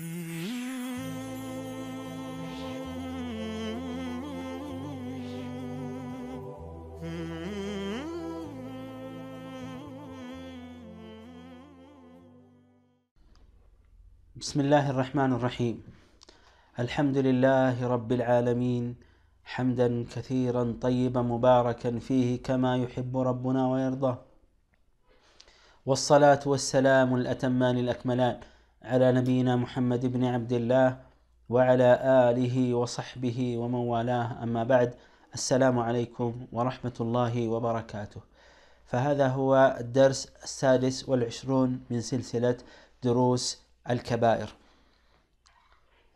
بسم الله الرحمن الرحيم الحمد لله رب العالمين حمدا كثيرا طيبا مباركا فيه كما يحب ربنا ويرضاه والصلاه والسلام الاتمان الاكملان على نبينا محمد بن عبد الله وعلى آله وصحبه ومن والاه أما بعد السلام عليكم ورحمة الله وبركاته فهذا هو الدرس السادس والعشرون من سلسلة دروس الكبائر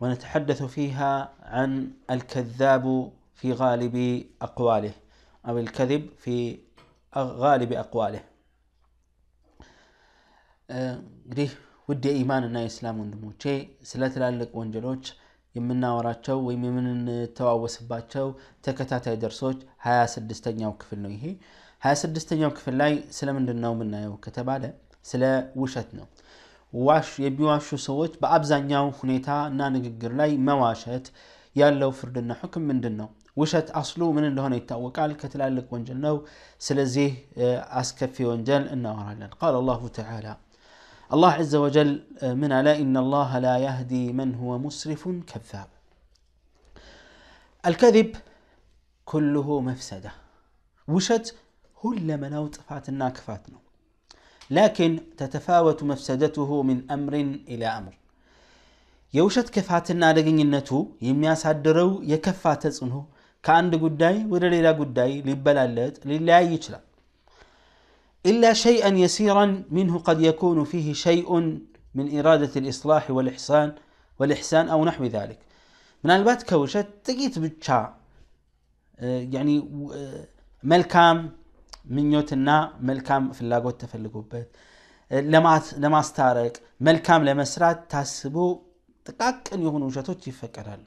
ونتحدث فيها عن الكذاب في غالب أقواله أو الكذب في غالب أقواله أه ውድ የኢማን እና የእስላም ወንድሞቼ ስለ ትላልቅ ወንጀሎች የምናወራቸው ወይም የምንተዋወስባቸው ተከታታይ ደርሶች 26ኛው ክፍል ነው። ይሄ 26ኛው ክፍል ላይ ስለምንድን ነው የምናየው ከተባለ ስለ ውሸት ነው። ዋሽ የሚዋሹ ሰዎች በአብዛኛው ሁኔታ እና ንግግር ላይ መዋሸት ያለው ፍርድና ሁክም ምንድን ነው? ውሸት አስሉ ምን እንደሆነ ይታወቃል። ከትላልቅ ወንጀል ነው። ስለዚህ አስከፊ ወንጀል እናወራለን። ቃለ አላሁ ተዓላ الله عز وجل آه، من على إن الله لا يهدي من هو مسرف كذاب الكذب كله مفسدة وشت كل من أو طفات الناكفات لكن تتفاوت مفسدته من أمر إلى أمر يوشت كفات النادقين النتو يمياس عدرو يكفات تصنه كأن قداي ودليلا قداي لبلالت للا يجلال الا شيئا يسيرا منه قد يكون فيه شيء من اراده الاصلاح والاحسان والاحسان او نحو ذلك من البات كوشة تقيت بتشا يعني ملكام من يوتنا ملكام في اللاقو التفلقو بيت لما لما استارك ملكام لمسرات تاسبو تقاك ان يهون وجهتو تفكر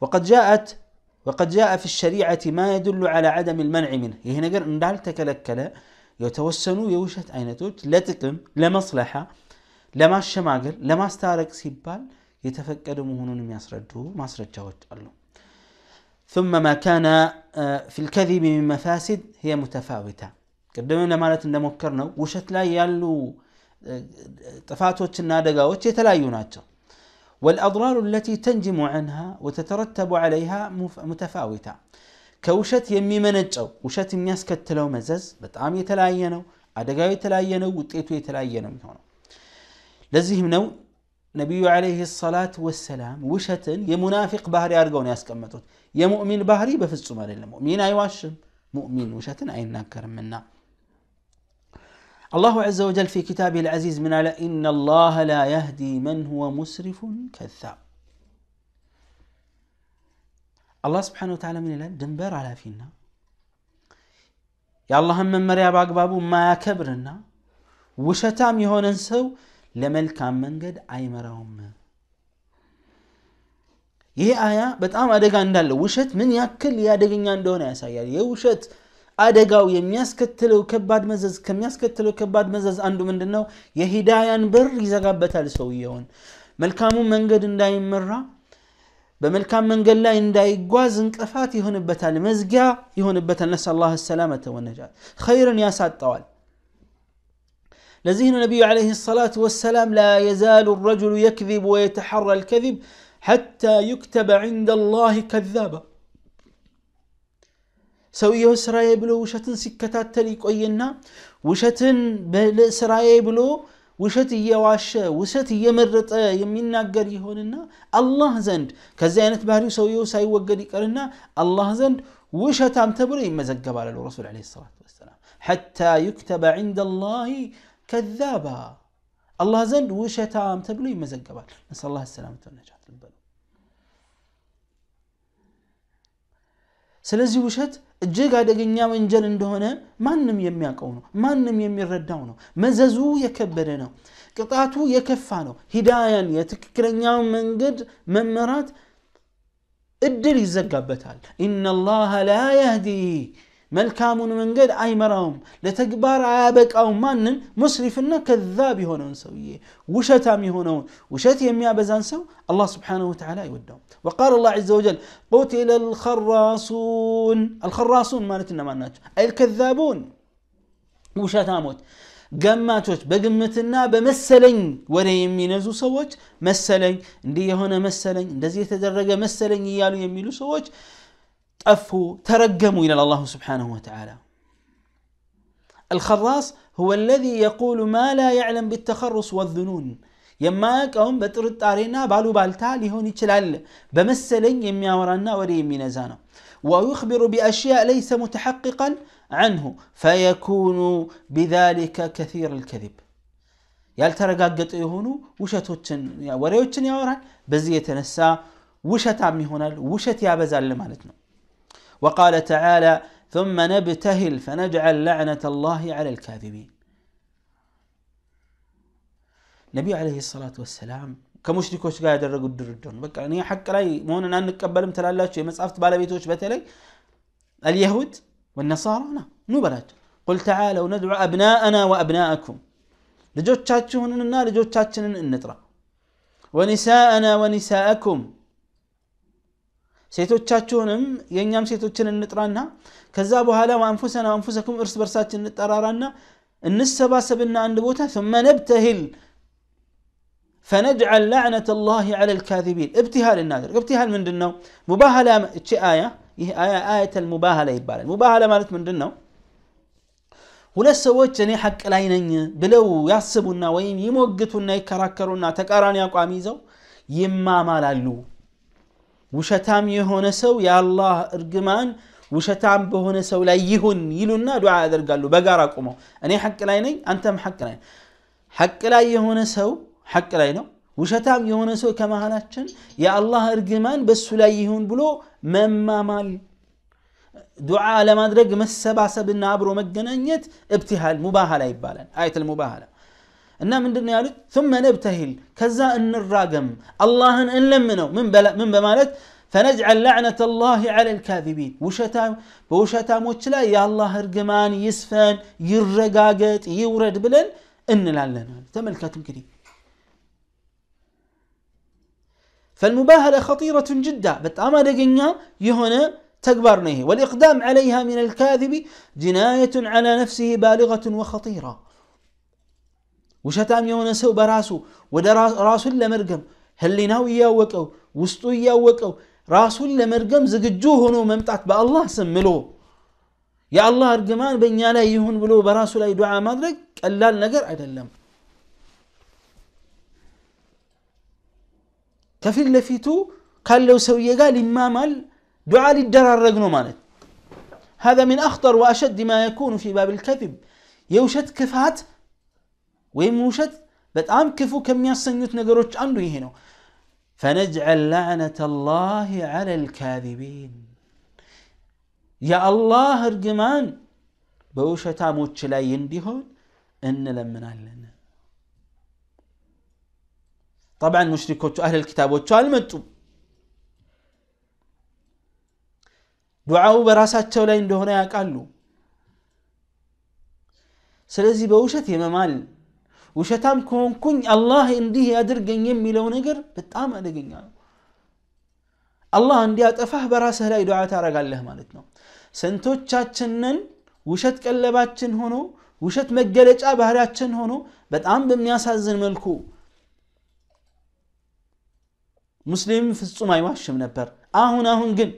وقد جاءت وقد جاء في الشريعة ما يدل على عدم المنع منه يهنا قر اندال تكلكله የተወሰኑ የውሸት አይነቶች ለጥቅም ለመስለሓ ለማሸማገል ለማስታረቅ ሲባል የተፈቀደ መሆኑን የሚያስረዱ ማስረጃዎች አሉ ثم ما كان آه، في الكذب من مفاسد هي متفاوتة قدما لما لا تندمكرنا وشت لا يالو تفاتوتش آه، النادقة وش يتلايوناتش والأضرار التي تنجم عنها وتترتب عليها متفاوتة ከውሸት የሚመነጨው ውሸት የሚያስከትለው መዘዝ በጣም የተለያየ ነው። አደጋው የተለያየ ነው። ውጤቱ የተለያየ ነው የሚሆነው። ለዚህም ነው ነቢዩ ዓለይህ ሰላት ወሰላም ውሸትን የሙናፊቅ ባህሪ አድርገው ነው ያስቀመጡት። የሙእሚን ባህሪ በፍጹም አይደለም። ሙእሚን አይዋሽም፣ ሙእሚን ውሸትን አይናገርምና الله عز وجل في كتابه العزيز من على إن الله لا يهدي من هو مسرف كذاب አላህ ስብሓን ወተዓላ ምን ይላል? ድንበር አላፊና የአላህን መመሪያ በአግባቡ ማያከብርና ውሸታም የሆነን ሰው ለመልካም መንገድ አይመራውም። ይሄ አያ በጣም አደጋ እንዳለው ውሸት ምን ያክል አደገኛ እንደሆነ ያሳያል። የውሸት አደጋው የሚያስከትለው ከባድ መዘዝ ከሚያስከትለው ከባድ መዘዝ አንዱ ምንድን ነው? የሂዳያን በር ይዘጋበታል። ሰውየውን መልካሙ መንገድ እንዳይመራ بملكان من قال لا إن داي قوازن قفات يهون بتال مزقع يهون بتال نسأل الله السلامة والنجاة خيرا يا ساد طوال لزهن النبي عليه الصلاة والسلام لا يزال الرجل يكذب ويتحرى الكذب حتى يكتب عند الله كذابا سويه إسرائيل بلو وشتن سكتات تليك قوينا وشتن بل إسرائيل بلو وشت يواشه وشت يمرت يمين نجري هوننا الله زند كزينة بهري سوي وساي وجري كرنا الله زند وشت عم تبري مزج على الرسول عليه الصلاة والسلام حتى يكتب عند الله كذابا الله زند وشت عم تبري مزج نسأل الله السلامة والنجاة ስለዚህ ውሸት እጅግ አደገኛ ወንጀል እንደሆነ ማንም የሚያውቀው ነው፣ ማንም የሚረዳው ነው። መዘዙ የከበደ ነው፣ ቅጣቱ የከፋ ነው። ሂዳያን የትክክለኛውን መንገድ መመራት እድል ይዘጋበታል። ኢነላሃ ላ ያህዲ መልካሙን መንገድ አይመራውም ለተግባር አያበቃውም ማንን ሙስሪፍና ከዛብ የሆነውን ሰውዬ ውሸታም የሆነውን ውሸት የሚያበዛን ሰው አላህ ስብሓንሁ ወተዓላ አይወዳውም ወቃል ላ ዘ ወጀል ቁትለ ልከራሱን አልከራሱን ማለት እነማን ናቸው አልከዛቡን ውሸታሞች ገማቾች በግምትና በመሰለኝ ወሬ የሚነዙ ሰዎች መሰለኝ እንዲህ የሆነ መሰለኝ እንደዚህ የተደረገ መሰለኝ እያሉ የሚሉ ሰዎች أفوا ترجموا إلى الله سبحانه وتعالى الخراص هو الذي يقول ما لا يعلم بالتخرص والذنون يماك أهم بترد علينا بالو بالتالي هوني چلال بمسلين يميا ورانا وري يمي نزانا ويخبر بأشياء ليس متحققا عنه فيكون بذلك كثير الكذب يالترقى يهونو وشتوتشن وريوتشن يا وران بزي يتنسى وشتا هنا وشت يا بزال لمالتنو وقال تعالى ثم نبتهل فنجعل لعنة الله على الكاذبين النبي عليه الصلاة والسلام ከሙሽሪኮች ጋር ያደረጉት ድርድር ነው በቃ እኔ ሐቅ ላይ መሆንን አንቀበልም ትላላችሁ የመጽሐፍት ባለቤቶች በተለይ አልየሁድ ወነሳራና ኑ በላቸው ቁል ተዓለው ነድዑ አብናአና ወአብናአኩም ልጆቻችሁንና ልጆቻችንን እንጥራ ወኒሳአና ወኒሳአኩም سيتو تشاتونم سيتوتشاتشونم سيتو تشن نترانا كزابو هلا وانفسنا وانفسكم ارس برسات النترارانا النسبة سبنا عند بوتا ثم نبتهل فنجعل لعنة الله على الكاذبين ابتهال النادر ابتهال من دنو مباهلة شي آية هي آية آية المباهلة يبال المباهلة مالت من دنو ولا سويت جني حق لاينين بلو يحسبوا النا وين يموقتوا النا يكركروا تكاران يا قاميزو يما مالالو وشتام يهونه سو يا الله ارجمان وشتام بهونه سو لا يهون يلونا دعاء در بقى بقراكم انا حق لايني انتم حق لاين حق لا يهونه سو حق لاينو وشتام يهونه سو كما هناچن يا الله ارجمان بس لا يهون بلو مما مال دعاء لما درج مس سبع سبع النابر ومجننيت ابتهال مباهله يبالن ايه المباهله እና ምንድን ነው ያሉት ثم نبتهل ከዛ እንራገም አላህን እንለምነው ምን ምን በማለት فنجعل لعنة الله على الكاذبين يا በውሸታሞች ላይ የአላህ እርግማን ይስፈን ይረጋገጥ ይውረድ ብለን እንላለን ተመልከቱ እንግዲህ فالمباهلة خطيرة جدا በጣም አደገኛ የሆነ تكبر والإقدام عليها من الكاذب جناية على نفسه بالغة وخطيرة وشتام يوم نسو براسو وده راسو اللي مرقم هلي ناو إياه وكو وستو إياه وكو راسو اللي مرقم زقجوهنو ممتعت بأ الله سملو يا الله أرقمان بين يالا يهون بلو براسو لأي دعاء مدرك ألا لنقر عدلم كفي اللفيتو قال لو سوي قال إما مال دعاء للدرى الرقنو مالت هذا من أخطر وأشد ما يكون في باب الكذب يوشت كفات ويم وشت بتعم كفو كم يصن يوت نجروش أنو يهينو فنجعل لعنة الله على الكاذبين يا الله رجمان بوشة تاموتش لا يندهون إن لمن علنا طبعا مشركوتو أهل الكتاب وتشالمتو دعاو براسات لا يندهون يا كالو سلزي بوشة يا ممال ውሸታም ከሆንኩኝ አላህ እንዲህ ያድርገኝ የሚለው ነገር በጣም አደገኛ ነው። አላህ እንዲያጠፋህ በራስህ ላይ ዱዓ ታረጋለህ ማለት ነው። ስንቶቻችንን ውሸት ቀለባችን ሆኖ ውሸት መገለጫ ባህሪያችን ሆኖ በጣም በሚያሳዝን መልኩ ሙስሊም ፍጹም አይዋሽም ነበር። አሁን አሁን ግን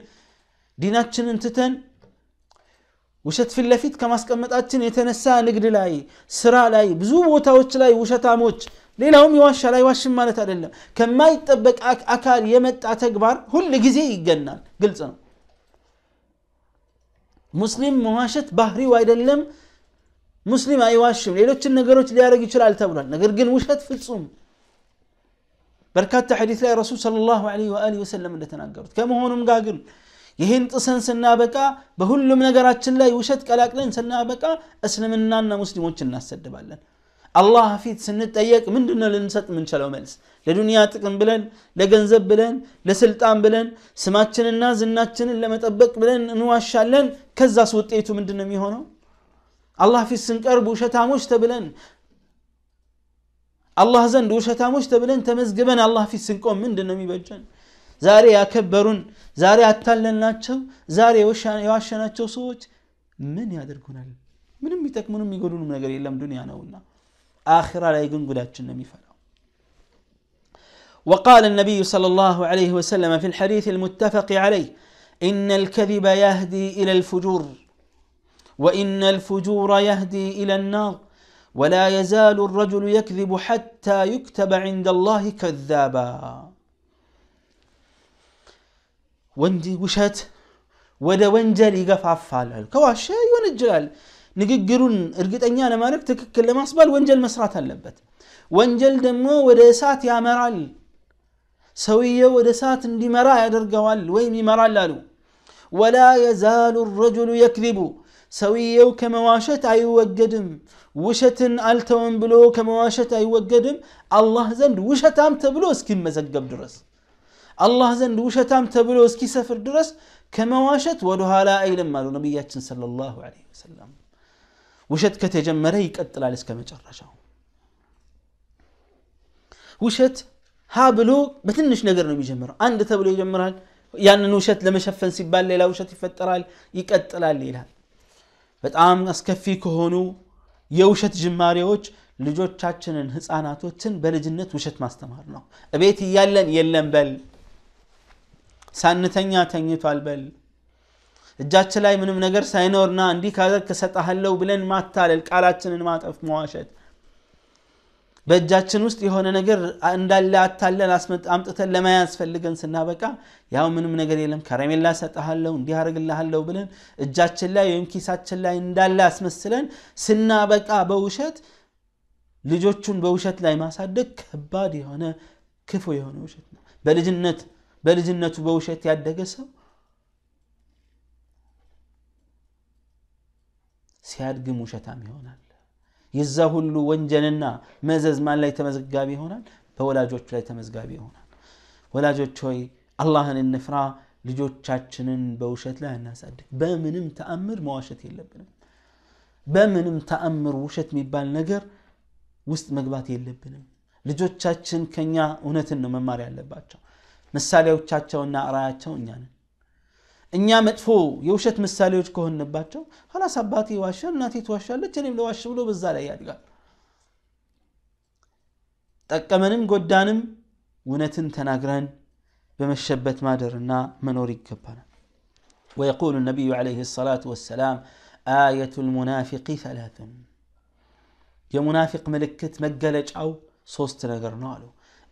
ዲናችንን ትተን ውሸት ፊት ለፊት ከማስቀመጣችን የተነሳ ንግድ ላይ ስራ ላይ ብዙ ቦታዎች ላይ ውሸታሞች ሌላውም ይዋሻል አይዋሽም ማለት አይደለም ከማይጠበቅ አካል የመጣ ተግባር ሁል ጊዜ ይገናል ግልጽ ነው ሙስሊም መዋሸት ባህሪው አይደለም ሙስሊም አይዋሽም ሌሎችን ነገሮች ሊያደርግ ይችላል ተብሏል ነገር ግን ውሸት ፍጹም በርካታ ሐዲስ ላይ ረሱል ሰለላሁ ዐለይሂ ወሰለም እንደተናገሩት ከመሆኑም ጋር ግን ይህን ጥሰን ስናበቃ በሁሉም ነገራችን ላይ ውሸት ቀላቅለን ስናበቃ እስልምናና ሙስሊሞች እናሰድባለን አላህ ፊት ስንጠየቅ ምንድነው ልንሰጥ የምንችለው መልስ ለዱንያ ጥቅም ብለን ለገንዘብ ብለን ለስልጣን ብለን ስማችንና ዝናችንን ለመጠበቅ ብለን እንዋሻለን ከዛስ ውጤቱ ምንድን ነው የሚሆነው አላህ ፊት ስንቀርብ ውሸታሞች ተብለን አላህ ዘንድ ውሸታሞች ተብለን ተመዝግበን አላህ ፊት ስንቆም ምንድን ነው የሚበጀን ዛሬ ያከበሩን ዛሬ ያታለልናቸው ዛሬ የዋሸናቸው ሰዎች ምን ያደርጉናል ምንም من የሚጎዱንም ነገር የለም ዱንያ ነውና አኺራ ላይ ግን ጉዳችን ነው የሚፈላው وقال النبي صلى الله عليه وسلم في الحديث المتفق عليه إن الكذب يهدي إلى الفجور وإن الفجور يهدي إلى النار ولا يزال الرجل يكذب حتى يكتب عند الله كذابا ውሸት ወደ ወንጀል ይገፋፋል አሉ። ከዋሸ ይወነጀላል። ንግግሩን እርግጠኛ ለማድረግ ትክክል ለማስባል ወንጀል መስራት አለበት። ወንጀል ደግሞ ወደ እሳት ያመራል። ሰውየው ወደ እሳት እንዲመራ ያደርገዋል ወይም ይመራል አሉ። ወላ የዛሉ ረጁሉ የክዚቡ ሰውየው ከመዋሸት አይወገድም። ውሸትን አልተወም ብሎ ከመዋሸት አይወገድም። አላህ ዘንድ ውሸታም ተብሎ እስኪመዘገብ ድረስ الله زند وشتام تبلو اسكي سفر درس كما واشت ودها لا اي لما لو صلى الله عليه وسلم وشت كتجم مريك اتلال اسكما جرشاو وشت هابلو بتنش نقر نمي جمر عند تبلو يجمرال يعني نوشت لما شفن سبال ليلا وشت يفترال يكتلال ليلا بتعام اسكفي كهونو يوشت جماريوش ልጆቻችንን ህፃናቶችን በልጅነት ውሸት ማስተማር ነው እቤት እያለን የለም በል ሳንተኛ ተኝቷል በል እጃችን ላይ ምንም ነገር ሳይኖርና እንዲህ ካደረግ ከሰጠሃለው ብለን ማታለል፣ ቃላችንን ማጠፍ፣ መዋሸት በእጃችን ውስጥ የሆነ ነገር እንዳለ አታለን አምጥተን ለመያዝ ፈልገን ስናበቃ ያው ምንም ነገር የለም ከረሜላ ሰጠሃለው እንዲህ አርግልሃለው ብለን እጃችን ላይ ወይም ኪሳችን ላይ እንዳለ አስመስለን ስናበቃ በውሸት ልጆቹን በውሸት ላይ ማሳደግ ከባድ የሆነ ክፉ የሆነ ውሸት ነው። በልጅነት በልጅነቱ በውሸት ያደገ ሰው ሲያድግም ውሸታም ይሆናል። የዛ ሁሉ ወንጀልና መዘዝ ማን ላይ ተመዝጋቢ ይሆናል? በወላጆቹ ላይ ተመዝጋቢ ይሆናል። ወላጆች ሆይ አላህን እንፍራ፣ ልጆቻችንን በውሸት ላይ አናሳድግ። በምንም ተአምር መዋሸት የለብንም። በምንም ተአምር ውሸት የሚባል ነገር ውስጥ መግባት የለብንም። ልጆቻችን ከኛ እውነትን ነው መማር ያለባቸው። ምሳሌዎቻቸውና ራያቸው እኛ ነን እኛ መጥፎ የውሸት ምሳሌዎች ከሆንባቸው ኋላስ አባቴ ዋሸ እናቴ ትዋሻለች እኔም ለዋሽ ብሎ በዛ ላይ ያድጋል ጠቀመንም ጎዳንም እውነትን ተናግረን በመሸበት ማደርና መኖር ይገባናል ويقول النبي عليه الصلاة والسلام آية المنافق ثلاث የሙናፊቅ ምልክት መገለጫው ሶስት ነገር ነው አለው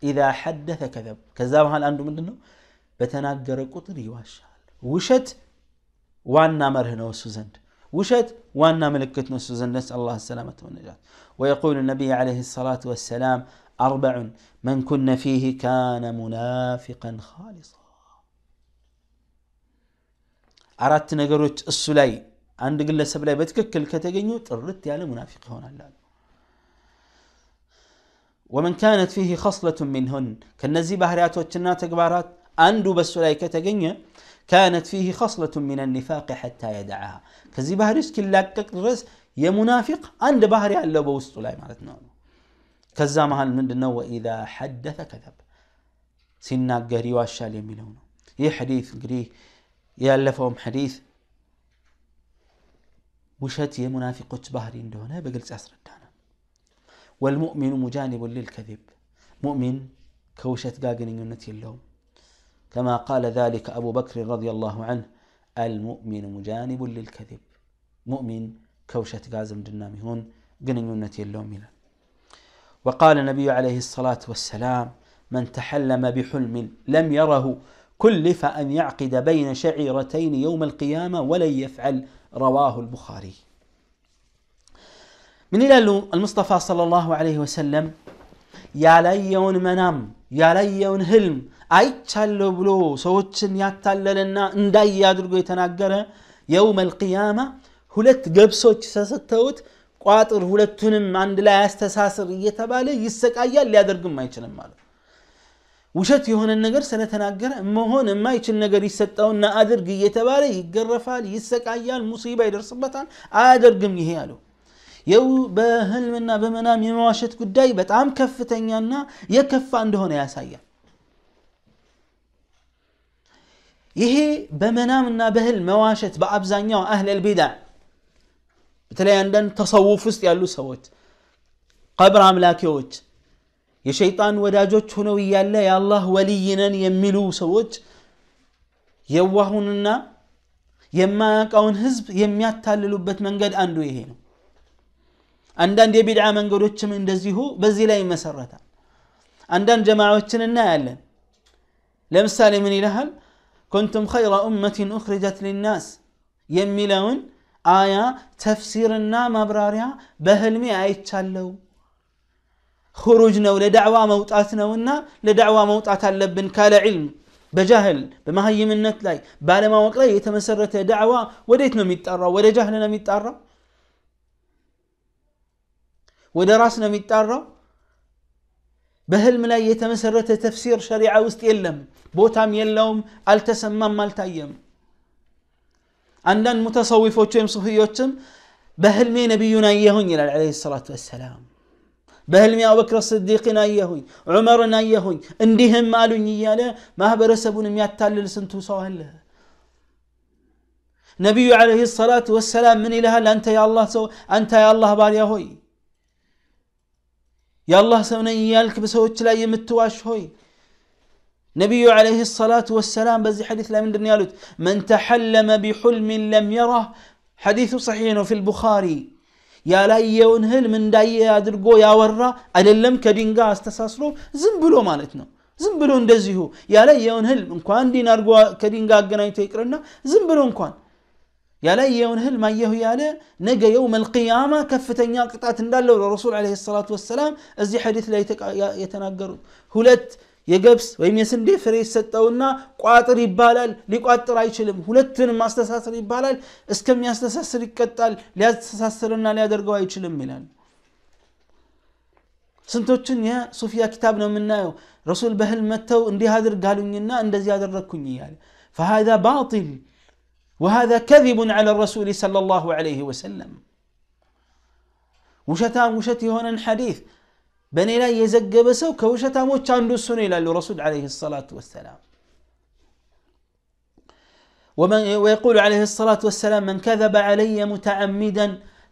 إذا حدث كذب كذا بها الأندو من دنو بتنا قرقوت ريواشال وشت وانا مرهن وسوزند وشت وانا ملكتنا وسوزند نسأل الله السلامة والنجاة ويقول النبي عليه الصلاة والسلام أربع من كن فيه كان منافقا خالصا أردت نقرت السلي عند قلة سبلي بتككل كتغنيو ترت يعني منافق هنا اللعب. ومن كانت فيه خصلة منهن كالنزيبة هرياتو تشنا تقبارات أندو بس ولايكة تقنية كانت فيه خصلة من النفاق حتى يدعها كزي بهرس كلا كقرس يا منافق أند بهري على بوست ولاي مالتنا كزامها المندن إذا حدث كذب سنا قري واشال يميلون يا حديث قري يا لفهم حديث وشتي يا منافق تبهري اندونا بقلت اسرد والمؤمن مجانب للكذب مؤمن كوشة قاقن ينتي اللوم كما قال ذلك أبو بكر رضي الله عنه المؤمن مجانب للكذب مؤمن كوشة قازم جنامي هون قنن ينتي اللوم وقال النبي عليه الصلاة والسلام من تحلم بحلم لم يره كلف أن يعقد بين شعيرتين يوم القيامة ولن يفعل رواه البخاري ምን ይላሉ አልሙስጠፋ ሰለላሁ ዐለይሂ ወሰለም ያላየውን መናም ያላየውን ህልም አይቻለሁ ብሎ ሰዎችን ያታለለና እንዳየ አድርጎ የተናገረ የውም አልቅያማ ሁለት ገብሶች ተሰጥተውት ቋጥር ሁለቱንም አንድ ላይ አስተሳስር እየተባለ ይሰቃያል፣ ሊያደርግም አይችልም ማለት ውሸት የሆነን ነገር ስለተናገረ መሆን የማይችል ነገር ይሰጠውና አድርግ እየተባለ ይገረፋል፣ ይሰቃያል፣ ሙሲባ ይደርስበታል፣ አያደርግም ይሄ አለው። የው በህልምና በመናም የመዋሸት ጉዳይ በጣም ከፍተኛና የከፋ እንደሆነ ያሳያል። ይሄ በመናምና በህልም መዋሸት በአብዛኛው አህለል ቢድዓ በተለይ አንዳንድ ተሰውፍ ውስጥ ያሉ ሰዎች፣ ቀብር አምላኪዎች፣ የሸይጣን ወዳጆች ሆነው እያለ የአላህ ወልይነን የሚሉ ሰዎች የዋሁንና የማያውቀውን ህዝብ የሚያታልሉበት መንገድ አንዱ ይሄ ነው። عندن دي بدعة من قروتش من دزيهو بزيلا يمسرتا عندن جماعة تننا يلن لمسال من إلهل كنتم خير أمة أخرجت للناس يميلون آية تفسير النام أبراريا بهلمي آية تشالو خروجنا ولدعوة موتاتنا ونا لدعوة موتات اللبن كال علم بجهل بما هي من نتلاي بعد ما وقلي يتمسرت دعوة وديتنا ميتارا ولا جهلنا ميتارا ወደ ራስ ነው የሚጣራው በህልም ላይ የተመሰረተ ተፍሲር ሸሪዓ ውስጥ የለም ቦታም የለውም አልተሰማም አልታየም አንዳንድ ሙተሰዊፎች ወይም ሱፍዮችም በህልሜ ነቢዩን አየሁኝ ይላል ለ ሰላቱ ወሰላም በህልሜ አቡበክር ስዲቅን አየሁኝ ዑመርን አየሁኝ እንዲህም አሉኝ እያለ ማህበረሰቡን የሚያታልል ስንቱ ሰው አለ ነቢዩ ለ ሰላቱ ወሰላም ምን ይልሃል አንተ የአላህ ሰው አንተ የአላህ ባሪያ ሆይ የአላህ ሰው ነኝ ያልክ በሰዎች ላይ የምትዋሽ ሆይ ነቢዩ ዓለይህ ሰላቱ ወሰላም በዚህ ሐዲት ላይ ምንድን ያሉት መን ተሐለመ ቢሑልሚን ለም የራህ ሐዲቱ ሰሒህ ነው ፊል ቡኻሪ ያላየውን ህልም እንዳየ አድርጎ ያወራ አይደለም ከድንጋይ አስተሳስሎ ዝም ብሎ ማለት ነው ዝም ብሎ እንደዚሁ ያላየውን ህልም እንኳን ዲን አድርጎ ከድንጋይ አገናኝቶ ይቅርና ዝም ብሎ እንኳን ያላየውን ህልም አየሁ ያለ ነገ የውም አልቅያማ ከፍተኛ ቅጣት እንዳለው ረሱል ለ ሰላት ወሰላም እዚህ ሐዲት ላይ የተናገሩት ሁለት የገብስ ወይም የስንዴ ፍሬ ይሰጠውና ቋጥር ይባላል ሊቋጥር አይችልም ሁለቱንም ማስተሳሰር ይባላል እስከሚያስተሳስር ይቀጣል ሊያስተሳስርና ሊያደርገው አይችልም ይላል ስንቶችን የሱፊያ ኪታብ ነው የምናየው ረሱል በህል መጥተው እንዲህ አድርግ አሉኝና እንደዚህ አደረግኩኝ እያለ فهذا باطل وهذا كذب على الرسول صلى الله عليه وسلم وشتا ውሸት هنا الحديث بني لا የዘገበ ሰው وشتا አንዱ እሱ إلى الرسول عليه الصلاة والسلام ومن ويقول عليه الصلاة والسلام من كذب علي متعمدا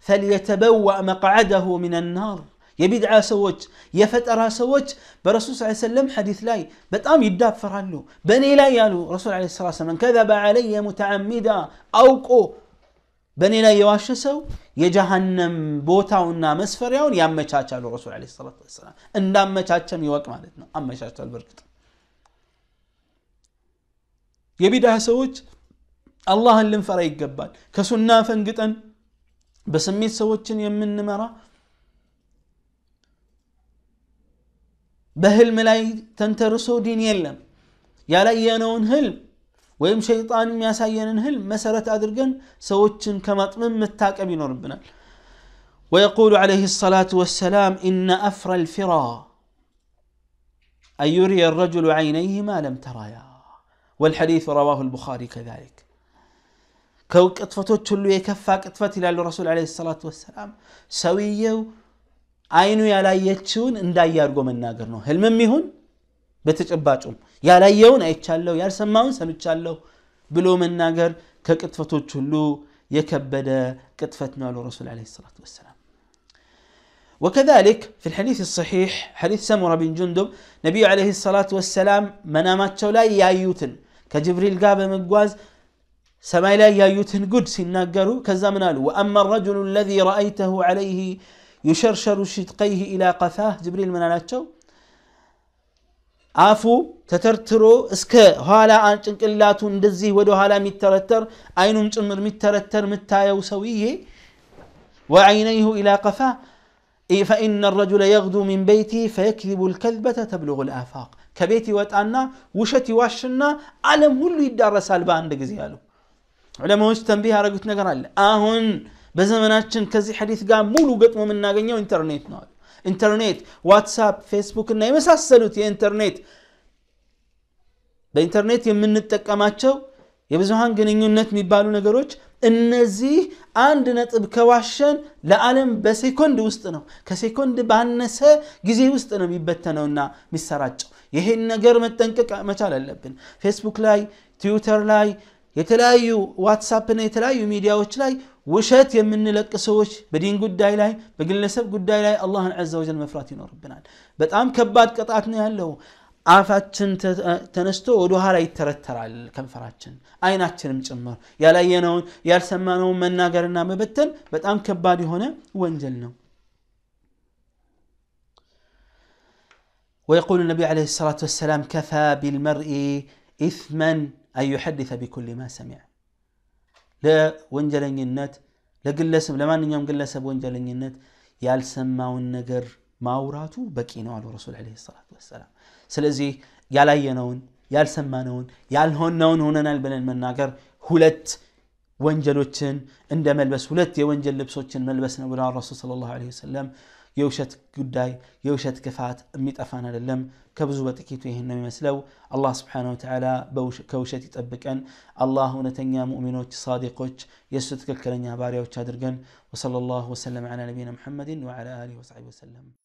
فليتبوأ مقعده من النار يبدع سوت يفت سوت برسول صلى الله عليه وسلم حديث لاي بتام يداب فرالو بني لا يالو رسول عليه الصلاة والسلام كذب علي متعمدا أوقو بني لا يواشسو يجهنم بوتا ونا مسفر يون يام رسول عليه الصلاة والسلام إن دام مشاتش ميوك مالتنا أم مشاتش البركت يبدع سوت الله اللي مفرق جبال كسنا فنقتن بسميت سوتشن يمن نمرة በህልም ላይ ተንተርሶ ዲን የለም ያላየነውን ህልም ወይም ሸይጣን የሚያሳየንን ህልም መሰረት አድርገን ሰዎችን ከማጥመም መታቀብ ይኖርብናል ويقول عليه الصلاة والسلام إن أفرى الفرا أن يري الرجل عينيه ما لم ترايا والحديث رواه البخاري كذلك كوك أطفتو تشلو يكفاك اطفتي ይላሉ ረሱል عليه الصلاة والسلام ሰውየው አይኑ ያላየችውን እንዳያርጎ መናገር ነው ህልምም ይሁን በተጨባጩም ያላየውን አይቻለሁ ያልሰማውን ሰምቻለሁ ብሎ መናገር ከቅጥፈቶች ሁሉ የከበደ ቅጥፈት ነው አሉ ረሱል ለ ሰላት ወሰላም وكذلك في الحديث الصحيح حديث سمرة بن جندب نبي عليه الصلاة والسلام منامات لا يايوتن كجبريل قاب مقواز سمايلا لا يايوتن قد سيناقروا كذا وأما الرجل الذي رأيته عليه يشرشر شتقيه إلى قفاه جبريل من أناتشو أفو تترترو اسك هالا أن تنقل لا تندزيه ودو هالا مترتر أينم تنمر مترتر متايا وسويه وعينيه إلى قفاه فإن الرجل يغدو من بيتي فيكذب الكذبة تبلغ الآفاق كبيتي واتأنا وشتي واشنا ألم هلو يدار رسال باندك زيالو علماء وش تنبيها رقوت نقرال آهن آهن በዘመናችን ከዚህ ሐዲት ጋር ሙሉ ገጥሞ የምናገኘው ኢንተርኔት ነው ኢንተርኔት፣ ዋትሳፕ፣ ፌስቡክ እና የመሳሰሉት የኢንተርኔት በኢንተርኔት የምንጠቀማቸው የብዙሃን ግንኙነት የሚባሉ ነገሮች እነዚህ አንድ ነጥብ ከዋሸን ለዓለም በሴኮንድ ውስጥ ነው ከሴኮንድ ባነሰ ጊዜ ውስጥ ነው የሚበተነውና የሚሰራጨው። ይሄን ነገር መጠንቀቅ መቻል አለብን። ፌስቡክ ላይ፣ ትዊተር ላይ፣ የተለያዩ ና የተለያዩ ሚዲያዎች ላይ وشات يمني لك سوش بدين قد داي لاي بقل نسب قد داي لاي الله عز وجل مفرات ينور ربنا بات ام كباد قطعتني هلو عفاتشن تنستو ودو لا ترتر على كم فراتشن اي ناتشن مجمر يا لينون يا سمانون من ناقرنا مبتن بات ام كباد هنا وانجلنا ويقول النبي عليه الصلاة والسلام كفى بالمرء إثما أن يحدث بكل ما سمع ለወንጀለኝነት ለግለሰብ ለማንኛውም ግለሰብ ወንጀለኝነት ያልሰማውን ነገር ማውራቱ በቂ ነው አሉ ረሱል ለ ሰላት ወሰላም። ስለዚህ ያላየነውን ያልሰማነውን ያልሆነውን ሆነናል ብለን መናገር ሁለት ወንጀሎችን እንደ መልበስ ሁለት የወንጀል ልብሶችን መልበስ ነው ብለዋል ረሱል ሰለላሁ ዐለይሂ ሰለም የውሸት ጉዳይ የውሸት ክፋት የሚጠፋን አይደለም ከብዙ በጥቂቱ ይህን ነው የሚመስለው አላህ ስብሓን ወተዓላ ከውሸት ይጠብቀን አላህ እውነተኛ ሙእሚኖች ሳዲቆች የእሱ ትክክለኛ ባሪያዎች አድርገን ወሰለ ላሁ ወሰለም ላ ነቢና ሙሐመድን ወላ አሊ ወሰቢ ወሰለም